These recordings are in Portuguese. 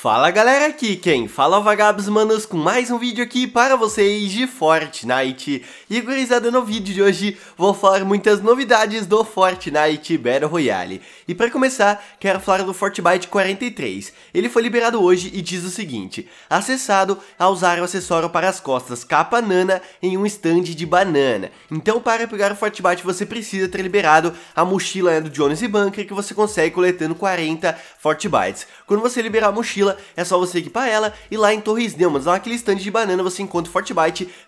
Fala galera aqui quem? Fala é vagabos manos com mais um vídeo aqui para vocês de Fortnite E gurizada no vídeo de hoje vou falar muitas novidades do Fortnite Battle Royale E para começar quero falar do Fortnite 43 Ele foi liberado hoje e diz o seguinte Acessado a usar o acessório para as costas capa nana em um stand de banana Então para pegar o Fortnite você precisa ter liberado a mochila do Jones e Bunker que você consegue coletando 40 Fortbytes quando você liberar a mochila, é só você equipar ela e lá em Torres Neumann, lá naquele stand de banana, você encontra o Fort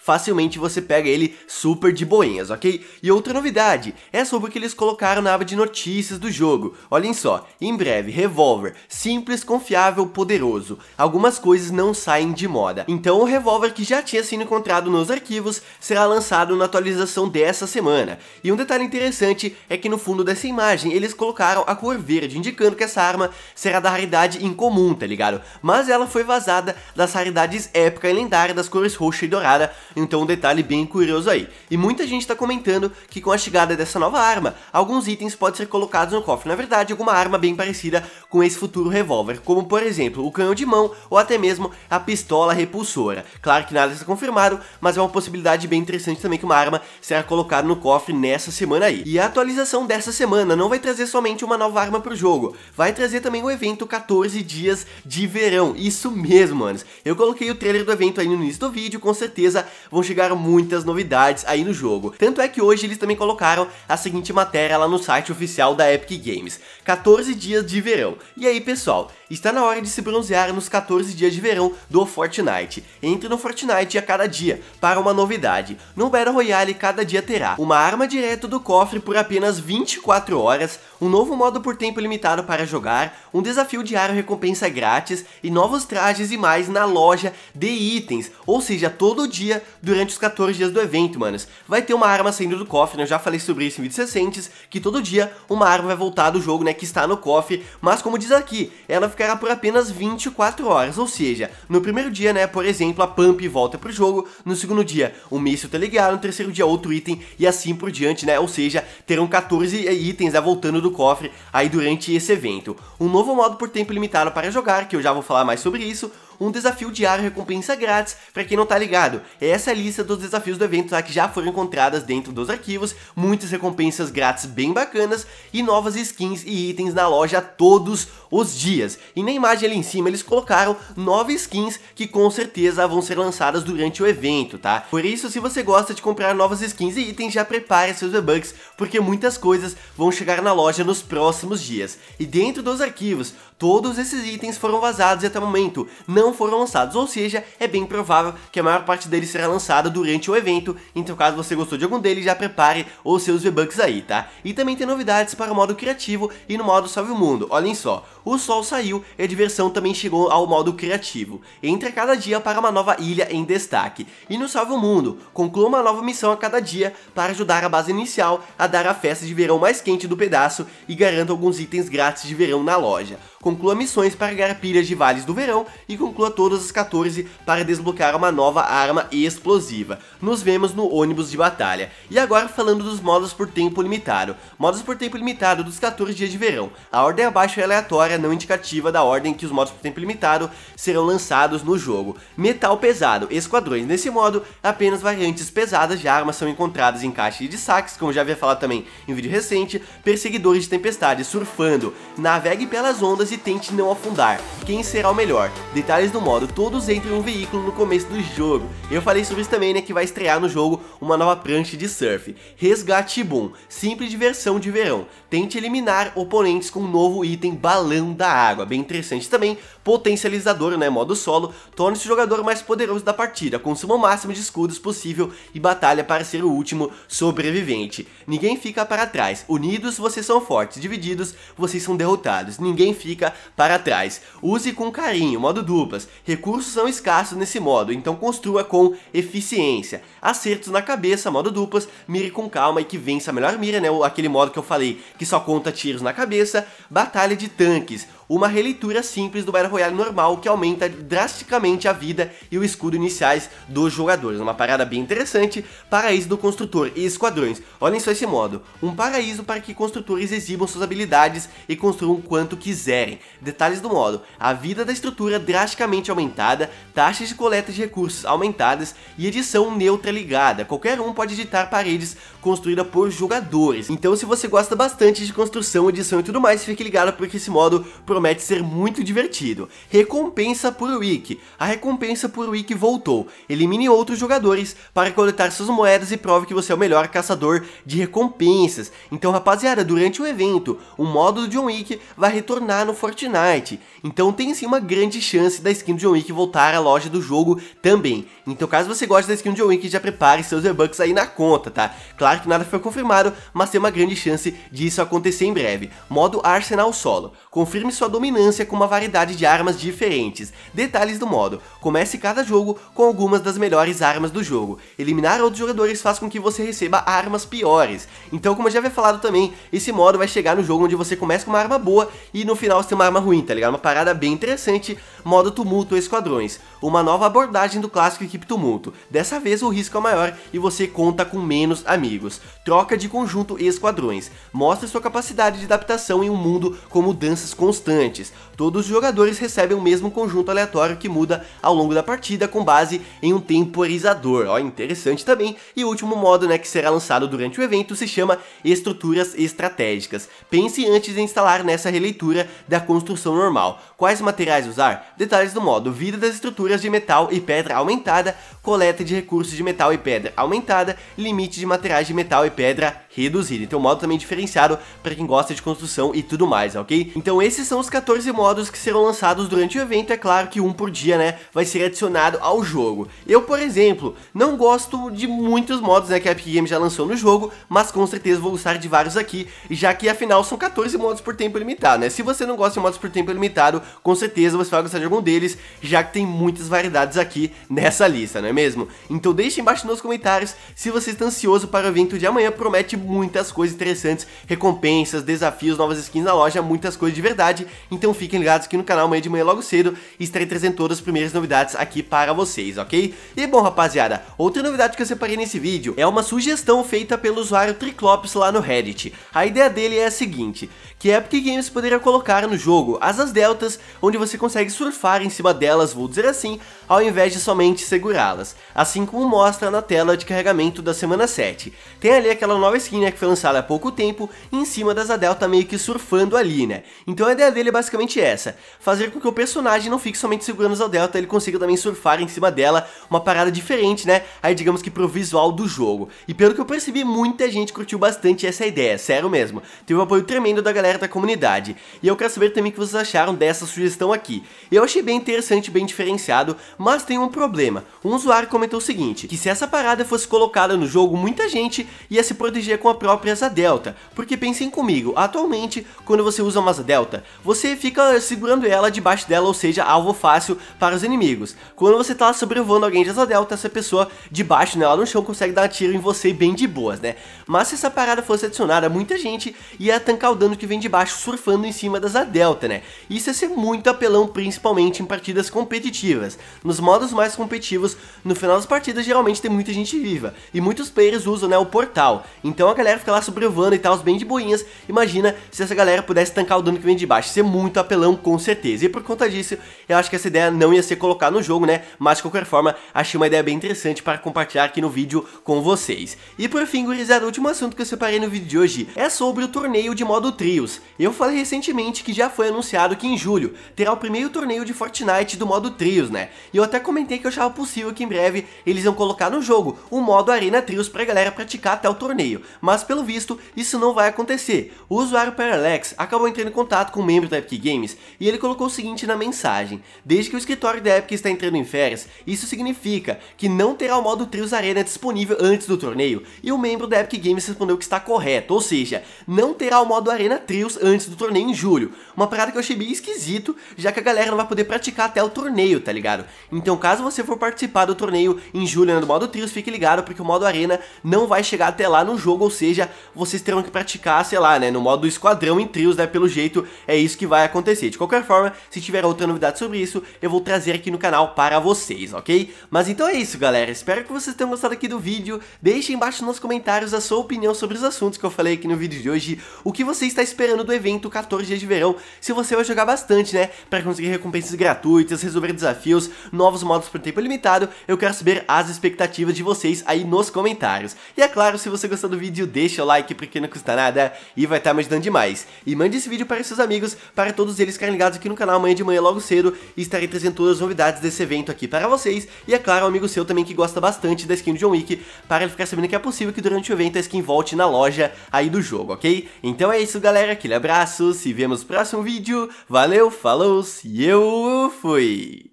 facilmente você pega ele super de boinhas, ok? E outra novidade, é sobre o que eles colocaram na aba de notícias do jogo. Olhem só, em breve, revólver, simples, confiável, poderoso. Algumas coisas não saem de moda. Então o revólver que já tinha sido encontrado nos arquivos será lançado na atualização dessa semana. E um detalhe interessante é que no fundo dessa imagem eles colocaram a cor verde, indicando que essa arma será da raridade raridade incomum, tá ligado? Mas ela foi vazada das raridades épica e lendária das cores roxa e dourada, então um detalhe bem curioso aí. E muita gente tá comentando que com a chegada dessa nova arma, alguns itens podem ser colocados no cofre. Na verdade, alguma arma bem parecida com esse futuro revólver, como por exemplo o canhão de mão ou até mesmo a pistola repulsora. Claro que nada está confirmado, mas é uma possibilidade bem interessante também que uma arma será colocada no cofre nessa semana aí. E a atualização dessa semana não vai trazer somente uma nova arma para o jogo, vai trazer também o evento 14 14 dias de verão. Isso mesmo, manos. Eu coloquei o trailer do evento aí no início do vídeo, com certeza vão chegar muitas novidades aí no jogo. Tanto é que hoje eles também colocaram a seguinte matéria lá no site oficial da Epic Games. 14 dias de verão. E aí, pessoal, está na hora de se bronzear nos 14 dias de verão do Fortnite. Entre no Fortnite a cada dia para uma novidade. No Battle Royale cada dia terá uma arma direto do cofre por apenas 24 horas, um novo modo por tempo limitado para jogar, um desafio diário recompensa grátis e novos trajes e mais na loja de itens, ou seja, todo dia durante os 14 dias do evento, manos. Vai ter uma arma saindo do cofre, né? eu já falei sobre isso em vídeos recentes, que todo dia uma arma vai voltar do jogo, né, que está no cofre, mas como diz aqui, ela ficará por apenas 24 horas, ou seja, no primeiro dia, né, por exemplo, a pump volta pro jogo, no segundo dia um míssil tá ligado, no terceiro dia outro item e assim por diante, né, ou seja, terão 14 itens, né, voltando do do cofre aí durante esse evento. Um novo modo por tempo limitado para jogar, que eu já vou falar mais sobre isso, um desafio diário recompensa grátis para quem não tá ligado. É essa lista dos desafios do evento tá, que já foram encontradas dentro dos arquivos, muitas recompensas grátis bem bacanas e novas skins e itens na loja todos os dias. E na imagem ali em cima eles colocaram nove skins que com certeza vão ser lançadas durante o evento, tá? Por isso, se você gosta de comprar novas skins e itens, já prepare seus debugs, porque muitas coisas vão chegar na loja nos próximos dias. E dentro dos arquivos, todos esses itens foram vazados e até o momento não foram lançados, ou seja, é bem provável que a maior parte deles será lançada durante o evento, então caso você gostou de algum deles, já prepare os seus V-Bucks aí, tá? E também tem novidades para o modo criativo e no modo salve o mundo, olhem só, o sol saiu e a diversão também chegou ao modo criativo, entra cada dia para uma nova ilha em destaque, e no salve o mundo, conclua uma nova missão a cada dia para ajudar a base inicial a dar a festa de verão mais quente do pedaço e garanta alguns itens grátis de verão na loja. Com conclua missões para ganhar pilhas de vales do verão e conclua todas as 14 para desbloquear uma nova arma explosiva. Nos vemos no ônibus de batalha. E agora falando dos modos por tempo limitado. Modos por tempo limitado dos 14 dias de verão. A ordem abaixo é aleatória, não indicativa da ordem que os modos por tempo limitado serão lançados no jogo. Metal pesado, esquadrões. Nesse modo, apenas variantes pesadas de armas são encontradas em caixas de saques, como já havia falado também em vídeo recente, perseguidores de tempestade surfando, navegue pelas ondas e tente não afundar. Quem será o melhor? Detalhes do modo, todos entram em um veículo no começo do jogo. Eu falei sobre isso também, né, que vai estrear no jogo uma nova prancha de surf. Resgate Boom, simples diversão de verão. Tente eliminar oponentes com um novo item balão da água, bem interessante também. Potencializador, né, modo solo, torna-se o jogador mais poderoso da partida, consuma o máximo de escudos possível e batalha para ser o último sobrevivente. Ninguém fica para trás, unidos vocês são fortes, divididos vocês são derrotados, ninguém fica para trás. Use com carinho, modo duplas. Recursos são escassos nesse modo, então construa com eficiência. Acertos na cabeça, modo duplas, mire com calma e que vença a melhor mira, né? Aquele modo que eu falei que só conta tiros na cabeça. Batalha de tanques, uma releitura simples do Battle Royale normal que aumenta drasticamente a vida e o escudo iniciais dos jogadores. Uma parada bem interessante, paraíso do construtor e esquadrões. Olhem só esse modo, um paraíso para que construtores exibam suas habilidades e construam quanto quiserem detalhes do modo, a vida da estrutura drasticamente aumentada, taxas de coleta de recursos aumentadas e edição neutra ligada. Qualquer um pode editar paredes construída por jogadores. Então se você gosta bastante de construção, edição e tudo mais, fique ligado porque esse modo promete ser muito divertido. Recompensa por Wiki. A recompensa por Wiki voltou. Elimine outros jogadores para coletar suas moedas e prove que você é o melhor caçador de recompensas. Então rapaziada, durante o evento, o modo do John Wick vai retornar no Fortnite. Então tem sim uma grande chance da skin do John Wick voltar à loja do jogo também. Então caso você goste da skin do John Wick, já prepare seus V-Bucks aí na conta, tá? Claro Claro que nada foi confirmado, mas tem uma grande chance de isso acontecer em breve. Modo Arsenal Solo. Confirme sua dominância com uma variedade de armas diferentes. Detalhes do modo. Comece cada jogo com algumas das melhores armas do jogo. Eliminar outros jogadores faz com que você receba armas piores. Então, como eu já havia falado também, esse modo vai chegar no jogo onde você começa com uma arma boa e no final você tem uma arma ruim, tá ligado? Uma parada bem interessante. Modo Tumulto Esquadrões. Uma nova abordagem do clássico Equipe Tumulto. Dessa vez o risco é maior e você conta com menos amigos inimigos, troca de conjunto e esquadrões, mostra sua capacidade de adaptação em um mundo com mudanças constantes. Todos os jogadores recebem o mesmo conjunto aleatório que muda ao longo da partida com base em um temporizador, ó, interessante também. E o último modo né, que será lançado durante o evento se chama Estruturas Estratégicas. Pense antes de instalar nessa releitura da construção normal. Quais materiais usar? Detalhes do modo, vida das estruturas de metal e pedra aumentada, coleta de recursos de metal e pedra aumentada, limite de materiais de metal e pedra reduzida. Então modo também diferenciado para quem gosta de construção e tudo mais, ok? Então esses são os 14 modos que serão lançados durante o evento, é claro que um por dia, né, vai ser adicionado ao jogo. Eu, por exemplo, não gosto de muitos modos, né, que a Epic Games já lançou no jogo, mas com certeza vou gostar de vários aqui, já que afinal são 14 modos por tempo limitado, né? Se você não gosta de modos por tempo limitado, com certeza você vai gostar de algum deles, já que tem muitas variedades aqui nessa lista, não é mesmo? Então deixe embaixo nos comentários se você está ansioso para ver evento de amanhã promete muitas coisas interessantes, recompensas, desafios, novas skins na loja, muitas coisas de verdade. Então fiquem ligados aqui no canal amanhã de manhã logo cedo e estarei trazendo todas as primeiras novidades aqui para vocês, ok? E bom, rapaziada, outra novidade que eu separei nesse vídeo é uma sugestão feita pelo usuário Triclops lá no Reddit. A ideia dele é a seguinte, que é Epic Games poderia colocar no jogo asas deltas, onde você consegue surfar em cima delas, vou dizer assim, ao invés de somente segurá-las, assim como mostra na tela de carregamento da semana 7. Tem ali aquela nova skin, né, que foi lançada há pouco tempo, em cima das Adelta tá meio que surfando ali, né? Então a ideia dele é basicamente essa, fazer com que o personagem não fique somente segurando as Adelta tá? ele consiga também surfar em cima dela, uma parada diferente, né? Aí digamos que pro visual do jogo. E pelo que eu percebi, muita gente curtiu bastante essa ideia, sério mesmo. Teve um apoio tremendo da galera da comunidade. E eu quero saber também o que vocês acharam dessa sugestão aqui. Eu achei bem interessante, bem diferenciado, mas tem um problema. Um usuário comentou o seguinte, que se essa parada fosse colocada no jogo, muita gente frente ia se proteger com a própria asa delta. Porque pensem comigo, atualmente, quando você usa uma asa delta, você fica segurando ela debaixo dela, ou seja, alvo fácil para os inimigos. Quando você está sobrevoando alguém de asa delta, essa pessoa debaixo dela né, no chão consegue dar tiro em você bem de boas, né? Mas se essa parada fosse adicionada, muita gente ia tancar o dano que vem de baixo surfando em cima das asa delta, né? Isso ia ser muito apelão, principalmente em partidas competitivas. Nos modos mais competitivos, no final das partidas geralmente tem muita gente viva, e muitos players usam né, o portal. Então a galera fica lá sobrevivendo e tal, os bem de boinhas. Imagina se essa galera pudesse tancar o dano que vem de baixo. Ser é muito apelão, com certeza. E por conta disso, eu acho que essa ideia não ia ser colocada no jogo, né? Mas de qualquer forma, achei uma ideia bem interessante para compartilhar aqui no vídeo com vocês. E por fim, gurizada, o último assunto que eu separei no vídeo de hoje é sobre o torneio de modo trios. Eu falei recentemente que já foi anunciado que em julho terá o primeiro torneio de Fortnite do modo trios, né? E eu até comentei que eu achava possível que em breve eles iam colocar no jogo o modo Arena Trios pra galera praticar praticar até o torneio, mas pelo visto isso não vai acontecer. O usuário Parallax acabou entrando em contato com um membro da Epic Games e ele colocou o seguinte na mensagem, desde que o escritório da Epic está entrando em férias, isso significa que não terá o modo Trios Arena disponível antes do torneio, e o membro da Epic Games respondeu que está correto, ou seja, não terá o modo Arena Trios antes do torneio em julho, uma parada que eu achei bem esquisito, já que a galera não vai poder praticar até o torneio, tá ligado? Então caso você for participar do torneio em julho no né, modo Trios, fique ligado porque o modo Arena não vai vai chegar até lá no jogo, ou seja, vocês terão que praticar, sei lá, né, no modo esquadrão em trios, né, pelo jeito é isso que vai acontecer. De qualquer forma, se tiver outra novidade sobre isso, eu vou trazer aqui no canal para vocês, ok? Mas então é isso, galera, espero que vocês tenham gostado aqui do vídeo, deixem embaixo nos comentários a sua opinião sobre os assuntos que eu falei aqui no vídeo de hoje, o que você está esperando do evento 14 dias de verão, se você vai jogar bastante, né, para conseguir recompensas gratuitas, resolver desafios, novos modos por tempo limitado, eu quero saber as expectativas de vocês aí nos comentários. E é claro, se você gostou do vídeo, deixa o like porque não custa nada e vai estar tá me ajudando demais. E mande esse vídeo para seus amigos, para todos eles ficarem ligados aqui no canal amanhã de manhã logo cedo e estarei trazendo todas as novidades desse evento aqui para vocês. E é claro, um amigo seu também que gosta bastante da skin do John Wick, para ele ficar sabendo que é possível que durante o evento a skin volte na loja aí do jogo, ok? Então é isso galera, aquele abraço, se vemos no próximo vídeo, valeu, falou e eu fui!